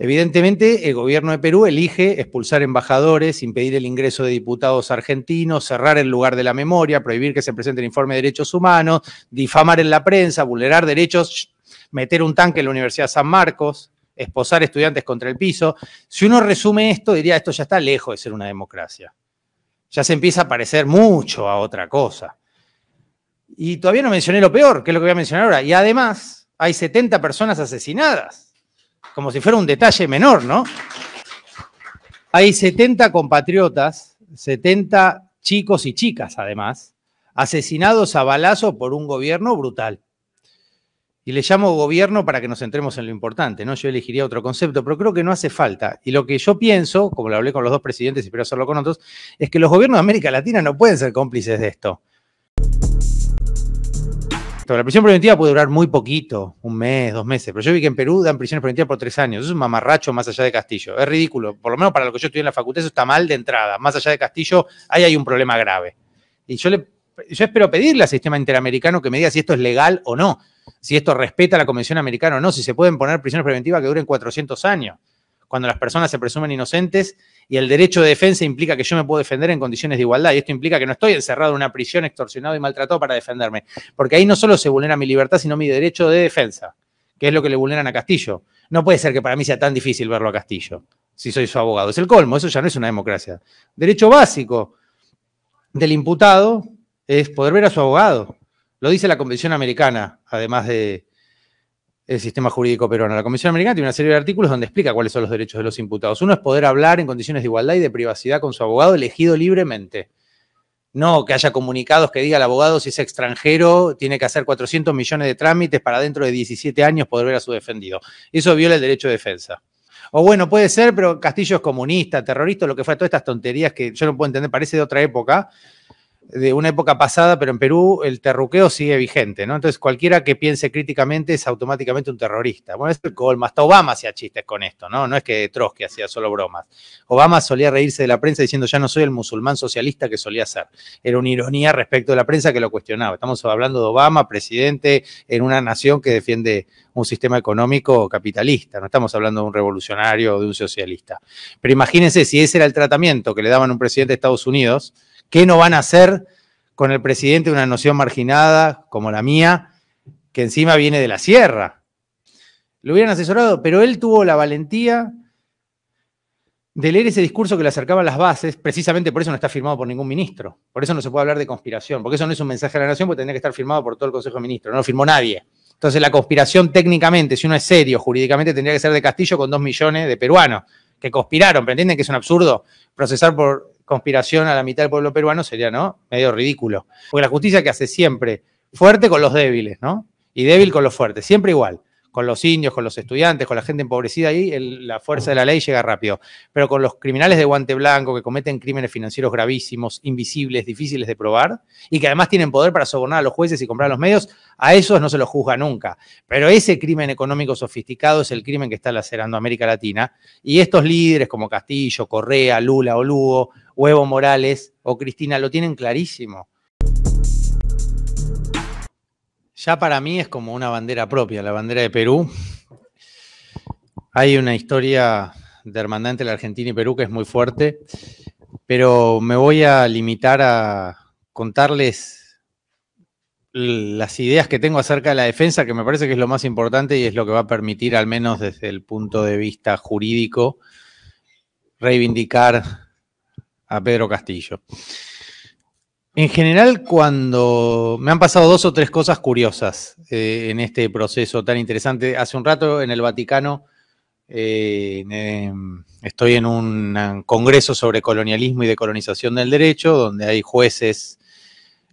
Evidentemente, el gobierno de Perú elige expulsar embajadores, impedir el ingreso de diputados argentinos, cerrar el lugar de la memoria, prohibir que se presente el informe de derechos humanos, difamar en la prensa, vulnerar derechos, meter un tanque en la Universidad San Marcos, esposar estudiantes contra el piso. Si uno resume esto, diría, esto ya está lejos de ser una democracia. Ya se empieza a parecer mucho a otra cosa. Y todavía no mencioné lo peor, que es lo que voy a mencionar ahora. Y además, hay 70 personas asesinadas como si fuera un detalle menor, ¿no? Hay 70 compatriotas, 70 chicos y chicas además, asesinados a balazo por un gobierno brutal. Y le llamo gobierno para que nos centremos en lo importante, ¿no? Yo elegiría otro concepto, pero creo que no hace falta. Y lo que yo pienso, como lo hablé con los dos presidentes y espero hacerlo con otros, es que los gobiernos de América Latina no pueden ser cómplices de esto. La prisión preventiva puede durar muy poquito, un mes, dos meses, pero yo vi que en Perú dan prisiones preventivas por tres años. Eso es un mamarracho más allá de Castillo. Es ridículo. Por lo menos para lo que yo estudié en la facultad, eso está mal de entrada. Más allá de Castillo, ahí hay un problema grave. Y yo, le, yo espero pedirle al sistema interamericano que me diga si esto es legal o no, si esto respeta la Convención Americana o no, si se pueden poner prisiones preventivas que duren 400 años cuando las personas se presumen inocentes y el derecho de defensa implica que yo me puedo defender en condiciones de igualdad. Y esto implica que no estoy encerrado en una prisión, extorsionado y maltratado para defenderme. Porque ahí no solo se vulnera mi libertad, sino mi derecho de defensa, que es lo que le vulneran a Castillo. No puede ser que para mí sea tan difícil verlo a Castillo, si soy su abogado. Es el colmo, eso ya no es una democracia. Derecho básico del imputado es poder ver a su abogado. Lo dice la Convención Americana, además de, el sistema jurídico peruano. La Comisión Americana tiene una serie de artículos donde explica cuáles son los derechos de los imputados. Uno es poder hablar en condiciones de igualdad y de privacidad con su abogado elegido libremente. No que haya comunicados que diga el abogado si es extranjero, tiene que hacer 400 millones de trámites para dentro de 17 años poder ver a su defendido. Eso viola el derecho de defensa. O bueno, puede ser, pero Castillo es comunista, terrorista, lo que fue, todas estas tonterías que yo no puedo entender, parece de otra época de una época pasada, pero en Perú el terruqueo sigue vigente, ¿no? Entonces cualquiera que piense críticamente es automáticamente un terrorista. Bueno, es el colma. Hasta Obama hacía chistes con esto, ¿no? No es que Trotsky hacía solo bromas. Obama solía reírse de la prensa diciendo ya no soy el musulmán socialista que solía ser. Era una ironía respecto de la prensa que lo cuestionaba. Estamos hablando de Obama, presidente en una nación que defiende un sistema económico capitalista. No estamos hablando de un revolucionario o de un socialista. Pero imagínense si ese era el tratamiento que le daban a un presidente de Estados Unidos ¿Qué no van a hacer con el presidente de una noción marginada como la mía, que encima viene de la sierra? Lo hubieran asesorado, pero él tuvo la valentía de leer ese discurso que le acercaba a las bases, precisamente por eso no está firmado por ningún ministro. Por eso no se puede hablar de conspiración, porque eso no es un mensaje a la nación, porque tendría que estar firmado por todo el Consejo de Ministros. No lo firmó nadie. Entonces, la conspiración técnicamente, si uno es serio jurídicamente, tendría que ser de Castillo con dos millones de peruanos que conspiraron. ¿Pero entienden que es un absurdo procesar por conspiración a la mitad del pueblo peruano sería, ¿no? Medio ridículo. Porque la justicia que hace siempre fuerte con los débiles, ¿no? Y débil con los fuertes, siempre igual con los indios, con los estudiantes, con la gente empobrecida ahí, la fuerza de la ley llega rápido. Pero con los criminales de guante blanco que cometen crímenes financieros gravísimos, invisibles, difíciles de probar, y que además tienen poder para sobornar a los jueces y comprar los medios, a esos no se los juzga nunca. Pero ese crimen económico sofisticado es el crimen que está lacerando América Latina, y estos líderes como Castillo, Correa, Lula o Lugo, Huevo Morales o Cristina lo tienen clarísimo ya para mí es como una bandera propia, la bandera de Perú. Hay una historia de hermandad entre la Argentina y Perú que es muy fuerte, pero me voy a limitar a contarles las ideas que tengo acerca de la defensa, que me parece que es lo más importante y es lo que va a permitir, al menos desde el punto de vista jurídico, reivindicar a Pedro Castillo. En general, cuando me han pasado dos o tres cosas curiosas eh, en este proceso tan interesante. Hace un rato en el Vaticano eh, em, estoy en un congreso sobre colonialismo y decolonización del derecho, donde hay jueces,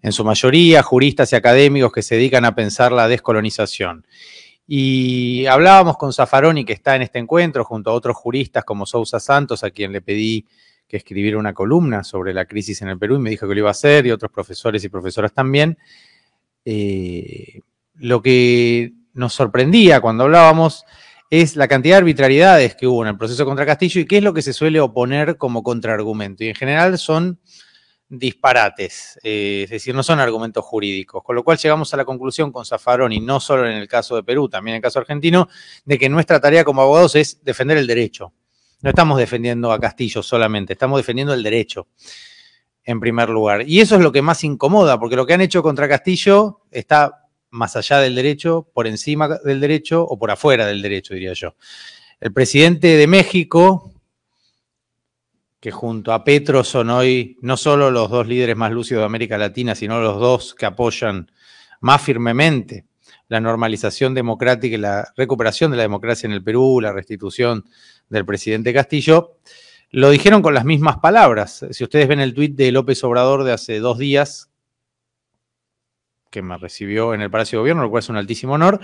en su mayoría, juristas y académicos que se dedican a pensar la descolonización. Y hablábamos con Zaffaroni, que está en este encuentro, junto a otros juristas como Sousa Santos, a quien le pedí escribir una columna sobre la crisis en el Perú y me dijo que lo iba a hacer y otros profesores y profesoras también. Eh, lo que nos sorprendía cuando hablábamos es la cantidad de arbitrariedades que hubo en el proceso contra Castillo y qué es lo que se suele oponer como contraargumento. Y en general son disparates, eh, es decir, no son argumentos jurídicos. Con lo cual llegamos a la conclusión con Zaffaroni, no solo en el caso de Perú, también en el caso argentino, de que nuestra tarea como abogados es defender el derecho no estamos defendiendo a Castillo solamente, estamos defendiendo el derecho en primer lugar. Y eso es lo que más incomoda, porque lo que han hecho contra Castillo está más allá del derecho, por encima del derecho o por afuera del derecho, diría yo. El presidente de México, que junto a Petro son hoy no solo los dos líderes más lúcidos de América Latina, sino los dos que apoyan más firmemente la normalización democrática y la recuperación de la democracia en el Perú, la restitución del presidente Castillo, lo dijeron con las mismas palabras. Si ustedes ven el tuit de López Obrador de hace dos días, que me recibió en el Palacio de Gobierno, lo cual es un altísimo honor,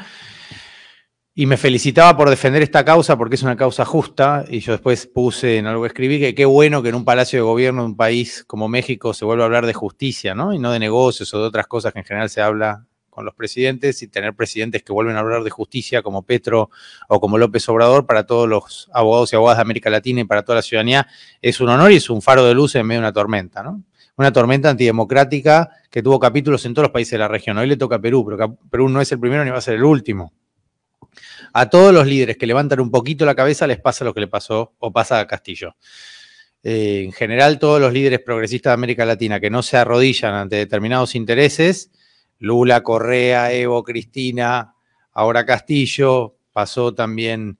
y me felicitaba por defender esta causa porque es una causa justa, y yo después puse en algo escribí que qué bueno que en un Palacio de Gobierno, en un país como México, se vuelva a hablar de justicia, ¿no? Y no de negocios o de otras cosas que en general se habla con los presidentes y tener presidentes que vuelven a hablar de justicia como Petro o como López Obrador para todos los abogados y abogadas de América Latina y para toda la ciudadanía es un honor y es un faro de luz en medio de una tormenta, ¿no? Una tormenta antidemocrática que tuvo capítulos en todos los países de la región. Hoy le toca a Perú, pero Perú no es el primero ni va a ser el último. A todos los líderes que levantan un poquito la cabeza les pasa lo que le pasó o pasa a Castillo. Eh, en general, todos los líderes progresistas de América Latina que no se arrodillan ante determinados intereses, Lula, Correa, Evo, Cristina, ahora Castillo, pasó también,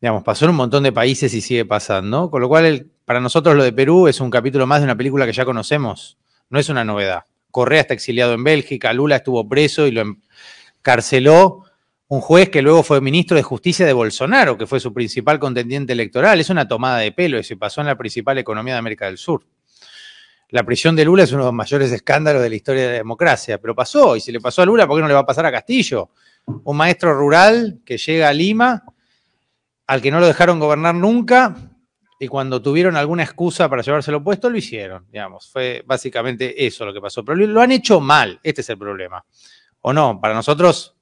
digamos, pasó en un montón de países y sigue pasando, con lo cual para nosotros lo de Perú es un capítulo más de una película que ya conocemos, no es una novedad. Correa está exiliado en Bélgica, Lula estuvo preso y lo encarceló un juez que luego fue ministro de Justicia de Bolsonaro, que fue su principal contendiente electoral. Es una tomada de pelo y se pasó en la principal economía de América del Sur la prisión de Lula es uno de los mayores escándalos de la historia de la democracia, pero pasó, y si le pasó a Lula, ¿por qué no le va a pasar a Castillo? Un maestro rural que llega a Lima, al que no lo dejaron gobernar nunca, y cuando tuvieron alguna excusa para llevárselo puesto, lo hicieron, digamos, fue básicamente eso lo que pasó, pero lo han hecho mal, este es el problema, ¿o no? Para nosotros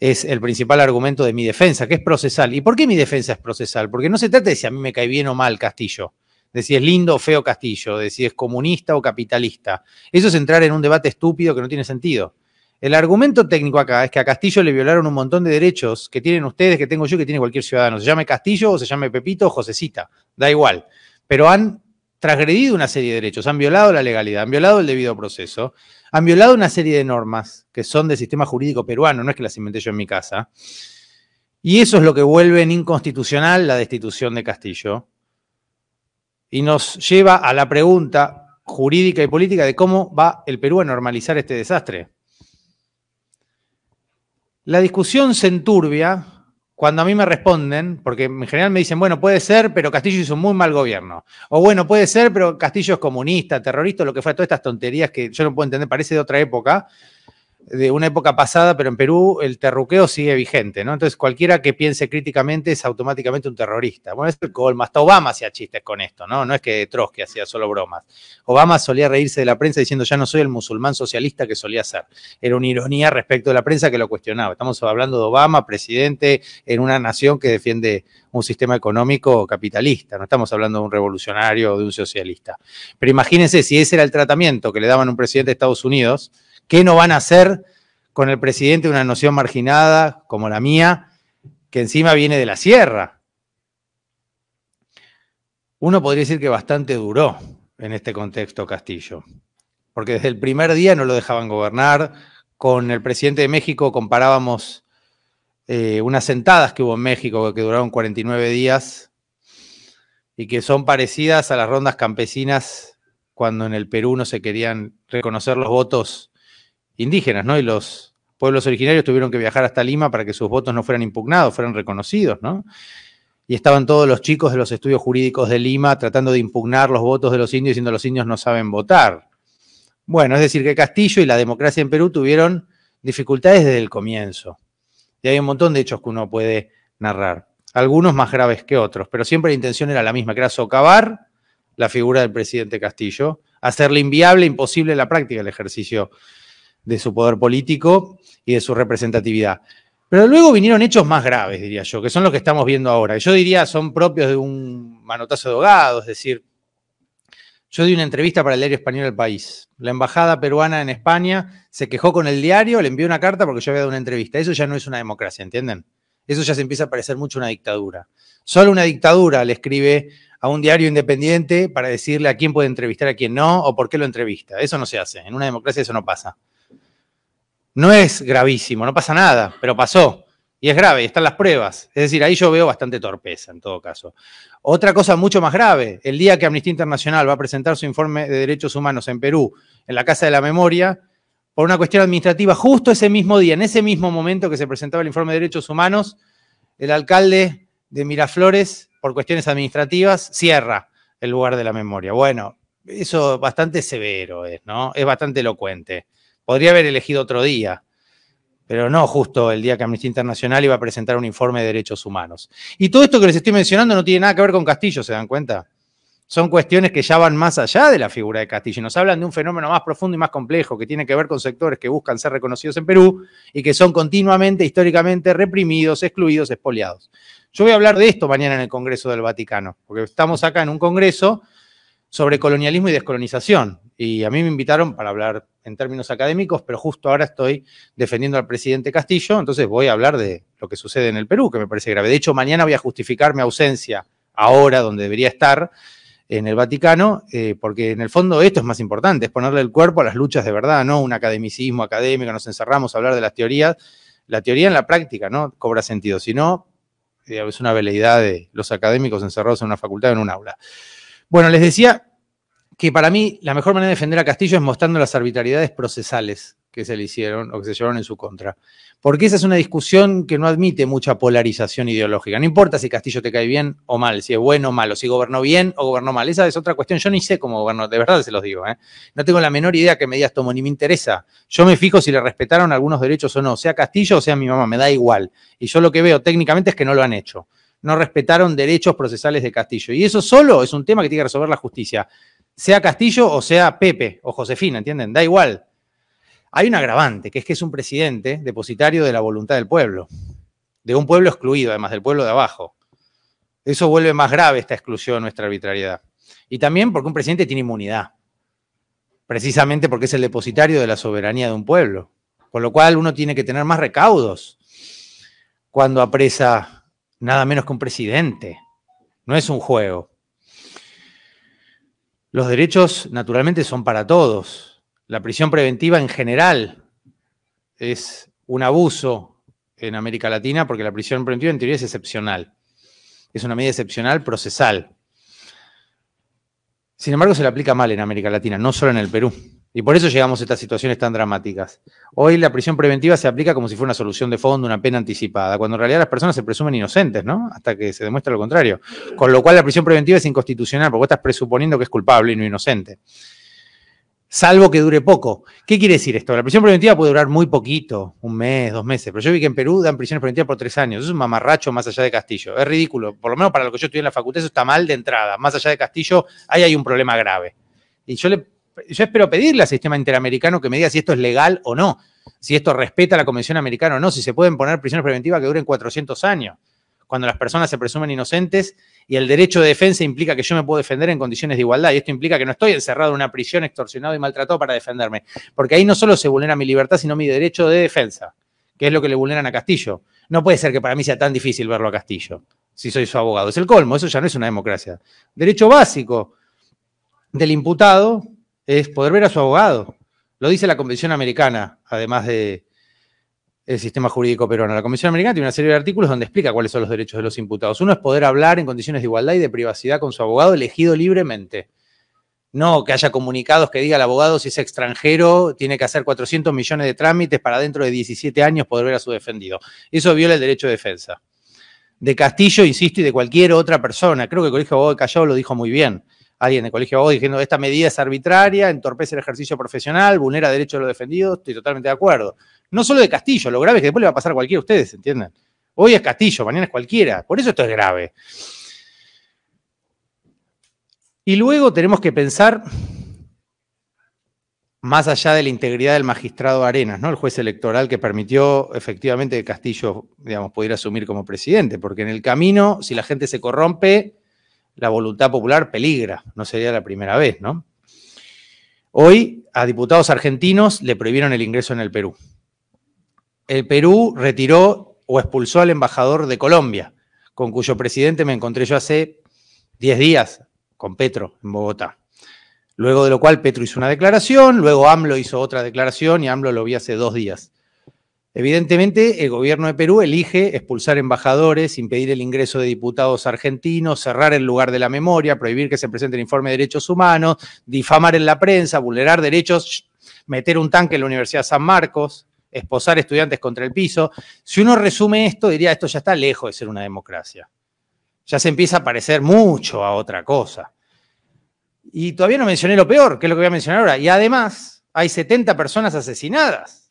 es el principal argumento de mi defensa, que es procesal. ¿Y por qué mi defensa es procesal? Porque no se trata de si a mí me cae bien o mal Castillo de si es lindo o feo Castillo, de si es comunista o capitalista. Eso es entrar en un debate estúpido que no tiene sentido. El argumento técnico acá es que a Castillo le violaron un montón de derechos que tienen ustedes, que tengo yo, que tiene cualquier ciudadano. Se llame Castillo o se llame Pepito o Josecita, da igual. Pero han transgredido una serie de derechos, han violado la legalidad, han violado el debido proceso, han violado una serie de normas que son del sistema jurídico peruano, no es que las inventé yo en mi casa. Y eso es lo que vuelve inconstitucional la destitución de Castillo y nos lleva a la pregunta jurídica y política de cómo va el Perú a normalizar este desastre. La discusión se enturbia cuando a mí me responden, porque en general me dicen, bueno, puede ser, pero Castillo hizo un muy mal gobierno. O bueno, puede ser, pero Castillo es comunista, terrorista, lo que fue, todas estas tonterías que yo no puedo entender, parece de otra época de una época pasada, pero en Perú el terruqueo sigue vigente, ¿no? Entonces cualquiera que piense críticamente es automáticamente un terrorista. Bueno, es el Hasta Obama hacía chistes con esto, ¿no? No es que Trotsky hacía solo bromas. Obama solía reírse de la prensa diciendo ya no soy el musulmán socialista que solía ser. Era una ironía respecto de la prensa que lo cuestionaba. Estamos hablando de Obama, presidente en una nación que defiende un sistema económico capitalista. No estamos hablando de un revolucionario o de un socialista. Pero imagínense si ese era el tratamiento que le daban a un presidente de Estados Unidos ¿Qué no van a hacer con el presidente de una noción marginada como la mía, que encima viene de la sierra? Uno podría decir que bastante duró en este contexto Castillo, porque desde el primer día no lo dejaban gobernar. Con el presidente de México comparábamos eh, unas sentadas que hubo en México que duraron 49 días y que son parecidas a las rondas campesinas cuando en el Perú no se querían reconocer los votos indígenas, ¿no? Y los pueblos originarios tuvieron que viajar hasta Lima para que sus votos no fueran impugnados, fueran reconocidos, ¿no? Y estaban todos los chicos de los estudios jurídicos de Lima tratando de impugnar los votos de los indios, diciendo los indios no saben votar. Bueno, es decir, que Castillo y la democracia en Perú tuvieron dificultades desde el comienzo. Y hay un montón de hechos que uno puede narrar, algunos más graves que otros, pero siempre la intención era la misma, que era socavar la figura del presidente Castillo, hacerle inviable, imposible la práctica del ejercicio de su poder político y de su representatividad. Pero luego vinieron hechos más graves, diría yo, que son los que estamos viendo ahora. Yo diría son propios de un manotazo de ahogado, es decir, yo di una entrevista para el diario español El País. La embajada peruana en España se quejó con el diario, le envió una carta porque yo había dado una entrevista. Eso ya no es una democracia, ¿entienden? Eso ya se empieza a parecer mucho una dictadura. Solo una dictadura le escribe a un diario independiente para decirle a quién puede entrevistar, a quién no, o por qué lo entrevista. Eso no se hace. En una democracia eso no pasa. No es gravísimo, no pasa nada, pero pasó. Y es grave, están las pruebas. Es decir, ahí yo veo bastante torpeza en todo caso. Otra cosa mucho más grave, el día que Amnistía Internacional va a presentar su informe de derechos humanos en Perú, en la Casa de la Memoria, por una cuestión administrativa, justo ese mismo día, en ese mismo momento que se presentaba el informe de derechos humanos, el alcalde de Miraflores, por cuestiones administrativas, cierra el lugar de la memoria. Bueno, eso bastante severo ¿no? Es bastante elocuente. Podría haber elegido otro día, pero no justo el día que Amnistía Internacional iba a presentar un informe de derechos humanos. Y todo esto que les estoy mencionando no tiene nada que ver con Castillo, ¿se dan cuenta? Son cuestiones que ya van más allá de la figura de Castillo. Nos hablan de un fenómeno más profundo y más complejo que tiene que ver con sectores que buscan ser reconocidos en Perú y que son continuamente, históricamente reprimidos, excluidos, expoliados. Yo voy a hablar de esto mañana en el Congreso del Vaticano, porque estamos acá en un Congreso sobre colonialismo y descolonización y a mí me invitaron para hablar en términos académicos, pero justo ahora estoy defendiendo al presidente Castillo, entonces voy a hablar de lo que sucede en el Perú, que me parece grave. De hecho, mañana voy a justificar mi ausencia ahora donde debería estar en el Vaticano, eh, porque en el fondo esto es más importante, es ponerle el cuerpo a las luchas de verdad, no un academicismo académico, nos encerramos a hablar de las teorías. La teoría en la práctica no cobra sentido, Si no, eh, es una veleidad de los académicos encerrados en una facultad en un aula. Bueno, les decía, que para mí la mejor manera de defender a Castillo es mostrando las arbitrariedades procesales que se le hicieron o que se llevaron en su contra. Porque esa es una discusión que no admite mucha polarización ideológica. No importa si Castillo te cae bien o mal, si es bueno o malo, si gobernó bien o gobernó mal. Esa es otra cuestión. Yo ni sé cómo gobernó, de verdad se los digo. ¿eh? No tengo la menor idea que medidas tomó, ni me interesa. Yo me fijo si le respetaron algunos derechos o no, sea Castillo o sea mi mamá, me da igual. Y yo lo que veo técnicamente es que no lo han hecho. No respetaron derechos procesales de Castillo. Y eso solo es un tema que tiene que resolver la justicia sea Castillo o sea Pepe o Josefina, ¿entienden? Da igual. Hay un agravante, que es que es un presidente depositario de la voluntad del pueblo, de un pueblo excluido, además del pueblo de abajo. Eso vuelve más grave esta exclusión, nuestra arbitrariedad. Y también porque un presidente tiene inmunidad, precisamente porque es el depositario de la soberanía de un pueblo, por lo cual uno tiene que tener más recaudos cuando apresa nada menos que un presidente. No es un juego. Los derechos, naturalmente, son para todos. La prisión preventiva en general es un abuso en América Latina porque la prisión preventiva en teoría es excepcional. Es una medida excepcional procesal. Sin embargo, se la aplica mal en América Latina, no solo en el Perú. Y por eso llegamos a estas situaciones tan dramáticas. Hoy la prisión preventiva se aplica como si fuera una solución de fondo, una pena anticipada, cuando en realidad las personas se presumen inocentes, ¿no? Hasta que se demuestre lo contrario. Con lo cual la prisión preventiva es inconstitucional, porque estás presuponiendo que es culpable y no inocente. Salvo que dure poco. ¿Qué quiere decir esto? La prisión preventiva puede durar muy poquito, un mes, dos meses. Pero yo vi que en Perú dan prisiones preventivas por tres años. Eso es un mamarracho más allá de Castillo. Es ridículo. Por lo menos para lo que yo estudié en la facultad, eso está mal de entrada. Más allá de Castillo, ahí hay un problema grave. Y yo le yo espero pedirle al sistema interamericano que me diga si esto es legal o no, si esto respeta la Convención Americana o no, si se pueden poner prisiones preventivas que duren 400 años, cuando las personas se presumen inocentes y el derecho de defensa implica que yo me puedo defender en condiciones de igualdad y esto implica que no estoy encerrado en una prisión extorsionado y maltratado para defenderme, porque ahí no solo se vulnera mi libertad, sino mi derecho de defensa, que es lo que le vulneran a Castillo. No puede ser que para mí sea tan difícil verlo a Castillo, si soy su abogado. Es el colmo, eso ya no es una democracia. Derecho básico del imputado es poder ver a su abogado. Lo dice la Convención Americana, además del sistema jurídico peruano. La Convención Americana tiene una serie de artículos donde explica cuáles son los derechos de los imputados. Uno es poder hablar en condiciones de igualdad y de privacidad con su abogado elegido libremente. No que haya comunicados que diga el abogado si es extranjero, tiene que hacer 400 millones de trámites para dentro de 17 años poder ver a su defendido. Eso viola el derecho de defensa. De Castillo, insisto, y de cualquier otra persona. Creo que el Colegio abogado de Callao lo dijo muy bien alguien del colegio de diciendo esta medida es arbitraria, entorpece el ejercicio profesional, vulnera derechos de los defendidos, estoy totalmente de acuerdo. No solo de Castillo, lo grave es que después le va a pasar a cualquiera de ustedes, ¿entienden? Hoy es Castillo, mañana es cualquiera, por eso esto es grave. Y luego tenemos que pensar más allá de la integridad del magistrado Arenas, ¿no? El juez electoral que permitió efectivamente que Castillo, digamos, pudiera asumir como presidente, porque en el camino, si la gente se corrompe, la voluntad popular peligra, no sería la primera vez, ¿no? Hoy a diputados argentinos le prohibieron el ingreso en el Perú. El Perú retiró o expulsó al embajador de Colombia, con cuyo presidente me encontré yo hace 10 días, con Petro, en Bogotá. Luego de lo cual Petro hizo una declaración, luego AMLO hizo otra declaración y AMLO lo vi hace dos días. Evidentemente, el gobierno de Perú elige expulsar embajadores, impedir el ingreso de diputados argentinos, cerrar el lugar de la memoria, prohibir que se presente el informe de derechos humanos, difamar en la prensa, vulnerar derechos, meter un tanque en la Universidad San Marcos, esposar estudiantes contra el piso. Si uno resume esto, diría, esto ya está lejos de ser una democracia. Ya se empieza a parecer mucho a otra cosa. Y todavía no mencioné lo peor, que es lo que voy a mencionar ahora. Y además, hay 70 personas asesinadas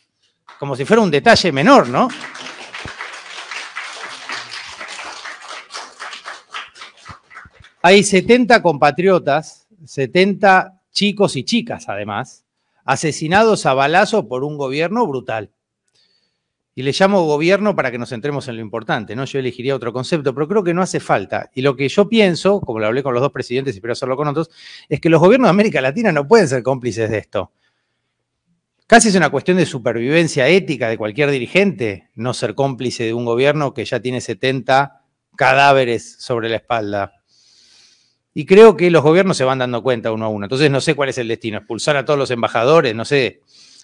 como si fuera un detalle menor, ¿no? Hay 70 compatriotas, 70 chicos y chicas además, asesinados a balazo por un gobierno brutal. Y le llamo gobierno para que nos centremos en lo importante, ¿no? Yo elegiría otro concepto, pero creo que no hace falta. Y lo que yo pienso, como lo hablé con los dos presidentes y espero hacerlo con otros, es que los gobiernos de América Latina no pueden ser cómplices de esto. Casi es una cuestión de supervivencia ética de cualquier dirigente no ser cómplice de un gobierno que ya tiene 70 cadáveres sobre la espalda. Y creo que los gobiernos se van dando cuenta uno a uno. Entonces no sé cuál es el destino, expulsar a todos los embajadores, no sé,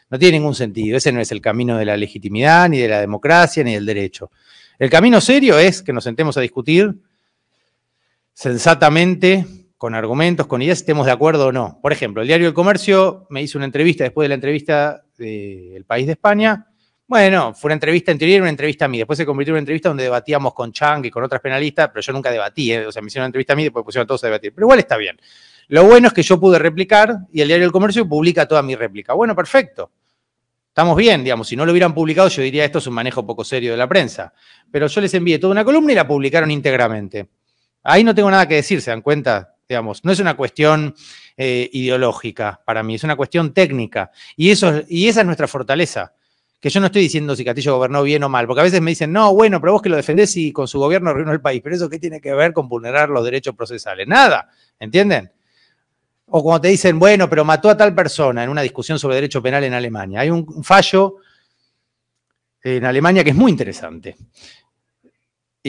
no tiene ningún sentido. Ese no es el camino de la legitimidad, ni de la democracia, ni del derecho. El camino serio es que nos sentemos a discutir sensatamente con argumentos, con ideas, estemos de acuerdo o no. Por ejemplo, el diario El Comercio me hizo una entrevista después de la entrevista del país de España. Bueno, fue una entrevista anterior teoría, una entrevista a mí. Después se convirtió en una entrevista donde debatíamos con Chang y con otras penalistas, pero yo nunca debatí, ¿eh? o sea, me hicieron una entrevista a mí y después pusieron a todos a debatir. Pero igual está bien. Lo bueno es que yo pude replicar y el diario El Comercio publica toda mi réplica. Bueno, perfecto. Estamos bien, digamos, si no lo hubieran publicado yo diría esto es un manejo poco serio de la prensa. Pero yo les envié toda una columna y la publicaron íntegramente. Ahí no tengo nada que decir, ¿se dan cuenta? digamos, no es una cuestión eh, ideológica para mí, es una cuestión técnica. Y, eso, y esa es nuestra fortaleza. Que yo no estoy diciendo si Castillo gobernó bien o mal, porque a veces me dicen, no, bueno, pero vos que lo defendés y con su gobierno arruinó el país. Pero eso, ¿qué tiene que ver con vulnerar los derechos procesales? Nada, ¿entienden? O cuando te dicen, bueno, pero mató a tal persona en una discusión sobre derecho penal en Alemania. Hay un fallo en Alemania que es muy interesante,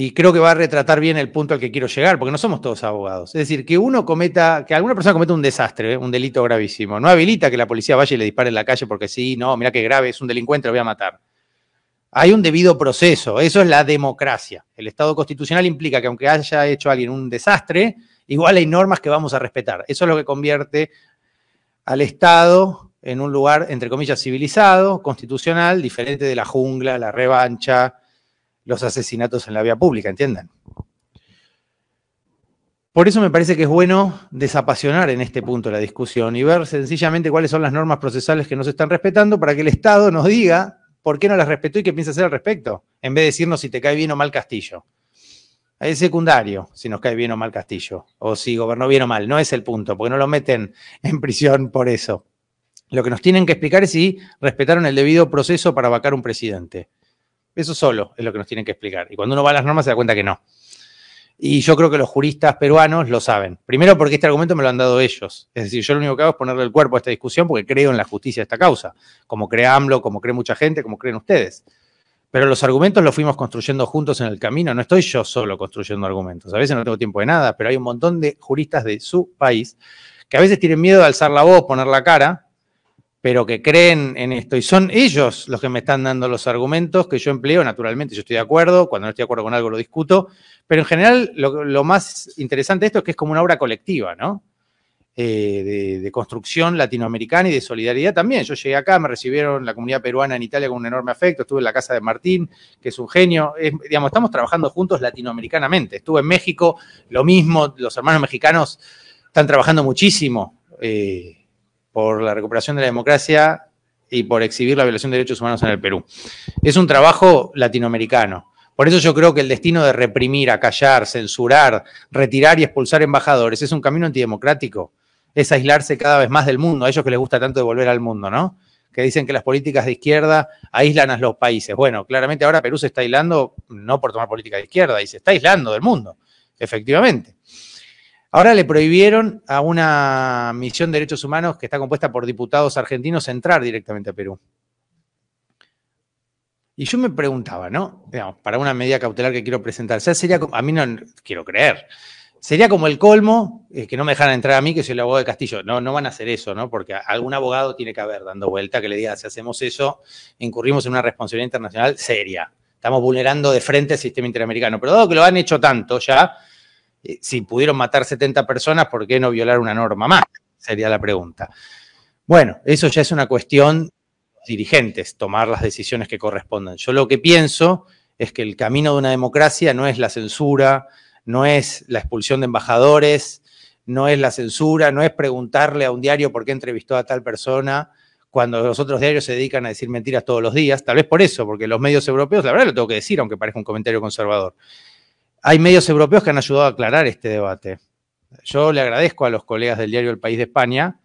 y creo que va a retratar bien el punto al que quiero llegar, porque no somos todos abogados. Es decir, que uno cometa, que alguna persona cometa un desastre, un delito gravísimo, no habilita que la policía vaya y le dispare en la calle porque sí, no, mira qué grave, es un delincuente, lo voy a matar. Hay un debido proceso, eso es la democracia. El Estado constitucional implica que aunque haya hecho alguien un desastre, igual hay normas que vamos a respetar. Eso es lo que convierte al Estado en un lugar, entre comillas, civilizado, constitucional, diferente de la jungla, la revancha, los asesinatos en la vía pública, ¿entienden? Por eso me parece que es bueno desapasionar en este punto la discusión y ver sencillamente cuáles son las normas procesales que no se están respetando para que el Estado nos diga por qué no las respetó y qué piensa hacer al respecto, en vez de decirnos si te cae bien o mal Castillo. Es secundario si nos cae bien o mal Castillo, o si gobernó bien o mal, no es el punto, porque no lo meten en prisión por eso. Lo que nos tienen que explicar es si respetaron el debido proceso para vacar un presidente. Eso solo es lo que nos tienen que explicar. Y cuando uno va a las normas se da cuenta que no. Y yo creo que los juristas peruanos lo saben. Primero porque este argumento me lo han dado ellos. Es decir, yo lo único que hago es ponerle el cuerpo a esta discusión porque creo en la justicia de esta causa, como cree AMLO, como cree mucha gente, como creen ustedes. Pero los argumentos los fuimos construyendo juntos en el camino. No estoy yo solo construyendo argumentos. A veces no tengo tiempo de nada, pero hay un montón de juristas de su país que a veces tienen miedo de alzar la voz, poner la cara, pero que creen en esto. Y son ellos los que me están dando los argumentos que yo empleo, naturalmente yo estoy de acuerdo, cuando no estoy de acuerdo con algo lo discuto, pero en general lo, más interesante de esto es que es como una obra colectiva, ¿no? Eh, de, construcción latinoamericana y de solidaridad también. Yo llegué acá, me recibieron la comunidad peruana en Italia con un enorme afecto, estuve en la casa de Martín, que es un genio, digamos, estamos trabajando juntos latinoamericanamente. Estuve en México, lo mismo, los hermanos mexicanos están trabajando muchísimo. Eh, por la recuperación de la democracia y por exhibir la violación de derechos humanos en el Perú. Es un trabajo latinoamericano. Por eso yo creo que el destino de reprimir, acallar, censurar, retirar y expulsar embajadores es un camino antidemocrático. Es aislarse cada vez más del mundo, a ellos que les gusta tanto devolver al mundo, ¿no? Que dicen que las políticas de izquierda aíslan a los países. Bueno, claramente ahora Perú se está aislando no por tomar política de izquierda, y se está aislando del mundo, efectivamente. Ahora le prohibieron a una misión de derechos humanos que está compuesta por diputados argentinos entrar directamente a Perú. Y yo me preguntaba, ¿no? Para una medida cautelar que quiero presentar, sería, a mí no quiero creer, sería como el colmo eh, que no me dejaran entrar a mí, que soy el abogado de Castillo. No, no van a hacer eso, ¿no? Porque algún abogado tiene que haber dando vuelta que le diga, si hacemos eso, incurrimos en una responsabilidad internacional seria. Estamos vulnerando de frente el sistema interamericano. Pero dado que lo han hecho tanto ya, eh, si pudieron matar 70 personas, ¿por qué no violar una norma más? Sería la pregunta. Bueno, eso ya es una cuestión dirigentes, tomar las decisiones que correspondan. Yo lo que pienso es que el camino de una democracia no es la censura, no es la expulsión de embajadores, no es la censura, no es preguntarle a un diario por qué entrevistó a tal persona cuando los otros diarios se dedican a decir mentiras todos los días, tal vez por eso, porque los medios europeos, la verdad lo tengo que decir, aunque parezca un comentario conservador, hay medios europeos que han ayudado a aclarar este debate. Yo le agradezco a los colegas del diario El País de España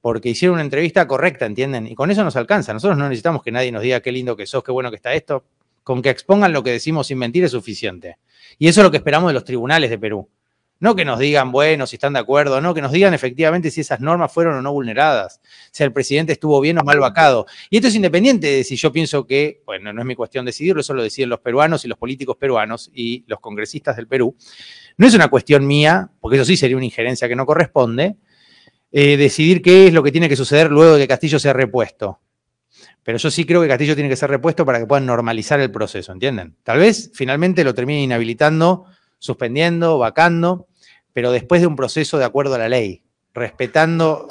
porque hicieron una entrevista correcta, ¿entienden? Y con eso nos alcanza. Nosotros no necesitamos que nadie nos diga qué lindo que sos, qué bueno que está esto. Con que expongan lo que decimos sin mentir es suficiente. Y eso es lo que esperamos de los tribunales de Perú. No que nos digan, bueno, si están de acuerdo, no, que nos digan efectivamente si esas normas fueron o no vulneradas, si el presidente estuvo bien o mal vacado. Y esto es independiente de si yo pienso que, bueno, no es mi cuestión decidirlo, eso lo deciden los peruanos y los políticos peruanos y los congresistas del Perú. No es una cuestión mía, porque eso sí sería una injerencia que no corresponde, eh, decidir qué es lo que tiene que suceder luego de que Castillo sea repuesto. Pero yo sí creo que Castillo tiene que ser repuesto para que puedan normalizar el proceso, ¿entienden? Tal vez finalmente lo termine inhabilitando suspendiendo, vacando, pero después de un proceso de acuerdo a la ley, respetando...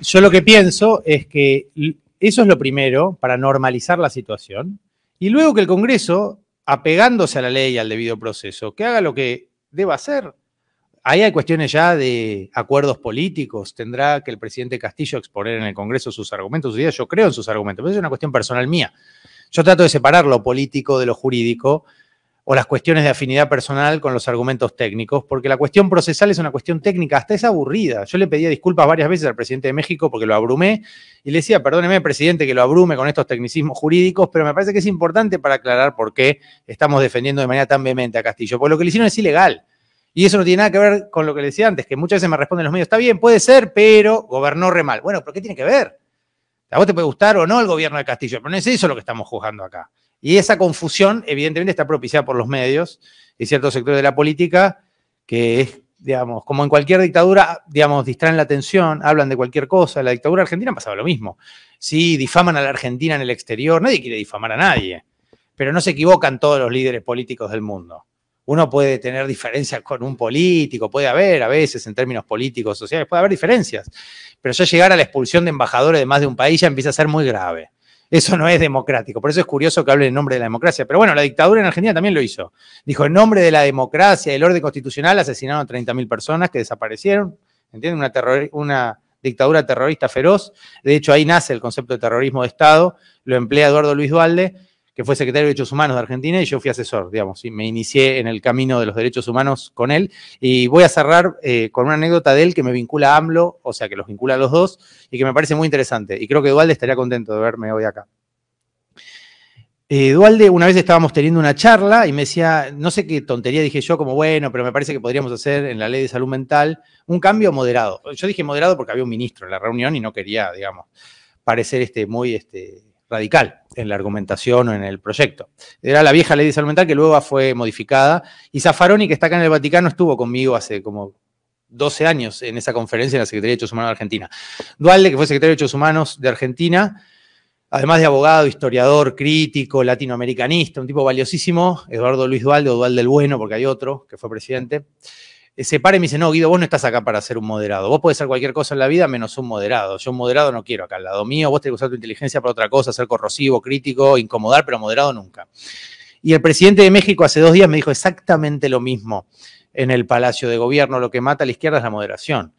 Yo lo que pienso es que eso es lo primero para normalizar la situación y luego que el Congreso, apegándose a la ley y al debido proceso, que haga lo que deba hacer, Ahí hay cuestiones ya de acuerdos políticos. Tendrá que el presidente Castillo exponer en el Congreso sus argumentos, sus Yo creo en sus argumentos, pero es una cuestión personal mía. Yo trato de separar lo político de lo jurídico o las cuestiones de afinidad personal con los argumentos técnicos, porque la cuestión procesal es una cuestión técnica, hasta es aburrida. Yo le pedía disculpas varias veces al presidente de México porque lo abrumé y le decía, perdóneme, presidente, que lo abrume con estos tecnicismos jurídicos, pero me parece que es importante para aclarar por qué estamos defendiendo de manera tan vehemente a Castillo, porque lo que le hicieron es ilegal. Y eso no tiene nada que ver con lo que le decía antes, que muchas veces me responden los medios, está bien, puede ser, pero gobernó re mal. Bueno, pero ¿qué tiene que ver? A vos te puede gustar o no el gobierno de Castillo, pero no es eso lo que estamos juzgando acá. Y esa confusión, evidentemente, está propiciada por los medios y ciertos sectores de la política que es, digamos, como en cualquier dictadura, digamos, distraen la atención, hablan de cualquier cosa. En la dictadura argentina ha pasado lo mismo. Sí, difaman a la Argentina en el exterior, nadie quiere difamar a nadie, pero no se equivocan todos los líderes políticos del mundo uno puede tener diferencias con un político, puede haber a veces en términos políticos, sociales, puede haber diferencias, pero ya llegar a la expulsión de embajadores de más de un país ya empieza a ser muy grave. Eso no es democrático. Por eso es curioso que hable en nombre de la democracia. Pero bueno, la dictadura en Argentina también lo hizo. Dijo, en nombre de la democracia, el orden constitucional, asesinaron a 30.000 personas que desaparecieron. ¿Entienden? Una, una dictadura terrorista feroz. De hecho, ahí nace el concepto de terrorismo de Estado. Lo emplea Eduardo Luis Dualde que fue secretario de Derechos Humanos de Argentina y yo fui asesor, digamos, y me inicié en el camino de los derechos humanos con él. Y voy a cerrar eh, con una anécdota de él que me vincula a AMLO, o sea, que los vincula a los dos y que me parece muy interesante. Y creo que Dualde estaría contento de verme hoy acá. Eh, Dualde, una vez estábamos teniendo una charla y me decía, no sé qué tontería dije yo, como bueno, pero me parece que podríamos hacer en la ley de salud mental un cambio moderado. Yo dije moderado porque había un ministro en la reunión y no quería, digamos, parecer este, muy este, radical en la argumentación o en el proyecto. Era la vieja ley de salud mental que luego fue modificada. Y zafaroni que está acá en el Vaticano, estuvo conmigo hace como 12 años en esa conferencia en la Secretaría de Derechos Humanos de Argentina. Dualde, que fue secretario de Derechos Humanos de Argentina, además de abogado, historiador, crítico, latinoamericanista, un tipo valiosísimo, Eduardo Luis Dualde o Dualde el Bueno, porque hay otro que fue presidente. Eh, se para y me dice, no, Guido, vos no estás acá para ser un moderado. Vos podés ser cualquier cosa en la vida menos un moderado. Yo un moderado no quiero acá al lado mío. Vos tenés que usar tu inteligencia para otra cosa, ser corrosivo, crítico, incomodar, pero moderado nunca. Y el presidente de México hace dos días me dijo exactamente lo mismo en el Palacio de Gobierno. Lo que mata a la izquierda es la moderación.